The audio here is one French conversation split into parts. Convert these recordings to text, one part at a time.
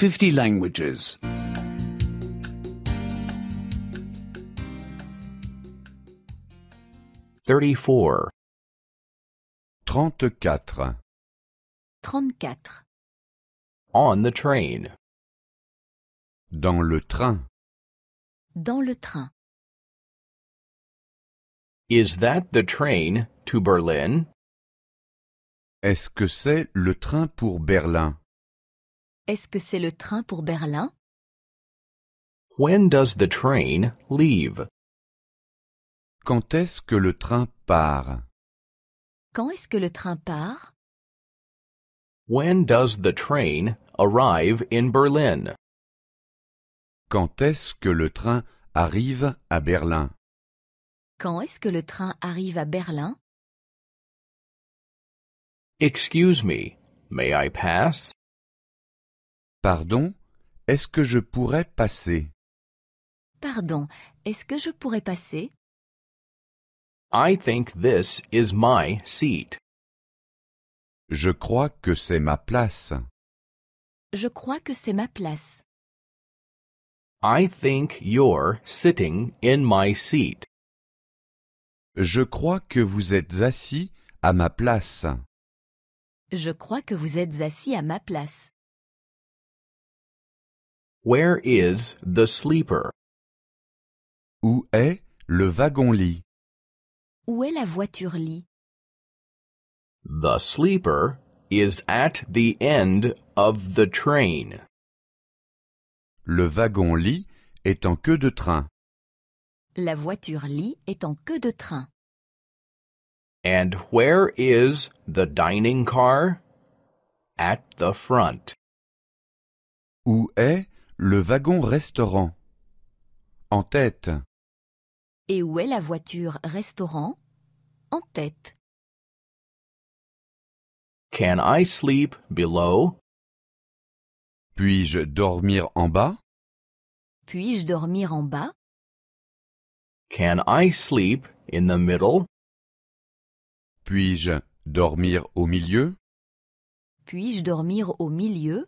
50 languages. Thirty-four. Trente-quatre. quatre On the train. Dans le train. Dans le train. Is that the train to Berlin? Est-ce que c'est le train pour Berlin? Est-ce que c'est le train pour Berlin? When does the train leave? Quand est-ce que le train part? Quand est-ce que le train part? When does the train arrive in Berlin? Quand est-ce que le train arrive à Berlin? Quand est-ce que le train arrive à Berlin? Excuse me, may I pass? Pardon, est-ce que je pourrais passer Pardon, est-ce que je pourrais passer I think this is my seat. Je crois que c'est ma place. Je crois que c'est ma place. I think you're sitting in my seat. Je crois que vous êtes assis à ma place. Je crois que vous êtes assis à ma place. Where is the sleeper? Où est le wagon-lit? Où est la voiture-lit? The sleeper is at the end of the train. Le wagon-lit est en queue de train. La voiture-lit est en queue de train. And where is the dining car? At the front. Où est Le wagon restaurant. En tête. Et où est la voiture restaurant En tête. Can I sleep below? Puis-je dormir en bas? Puis-je dormir en bas? Can I sleep in the middle? Puis-je dormir au milieu? Puis-je dormir au milieu?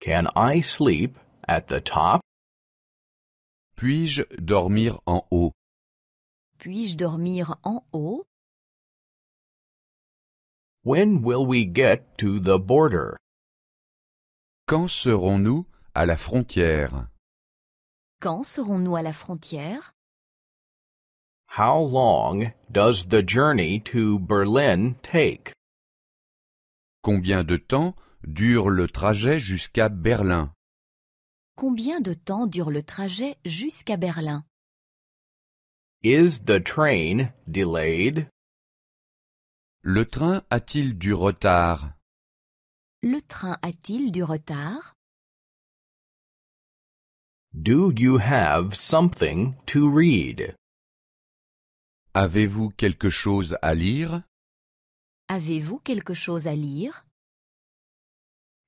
Can I sleep at the top? Puis-je dormir en haut? Puis-je dormir en haut? When will we get to the border? Quand serons-nous à la frontière? Quand serons-nous à la frontière? How long does the journey to Berlin take? Combien de temps dure le trajet jusqu'à Berlin Combien de temps dure le trajet jusqu'à Berlin Is the train delayed? Le train a-t-il du retard Le train a-t-il du retard Do you have something to read? Avez-vous quelque chose à lire Avez-vous quelque chose à lire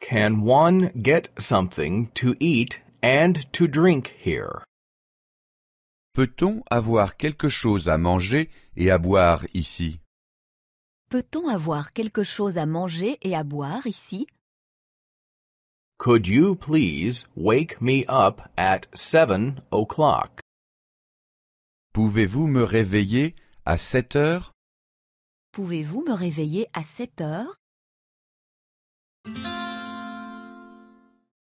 Can one get something to eat and to drink here? Peut-on avoir quelque chose à manger et à boire ici? Peut-on avoir quelque chose à manger et à boire ici? Could you please wake me up at seven o'clock? Pouvez-vous me réveiller à sept heures? Pouvez-vous me réveiller à sept heures?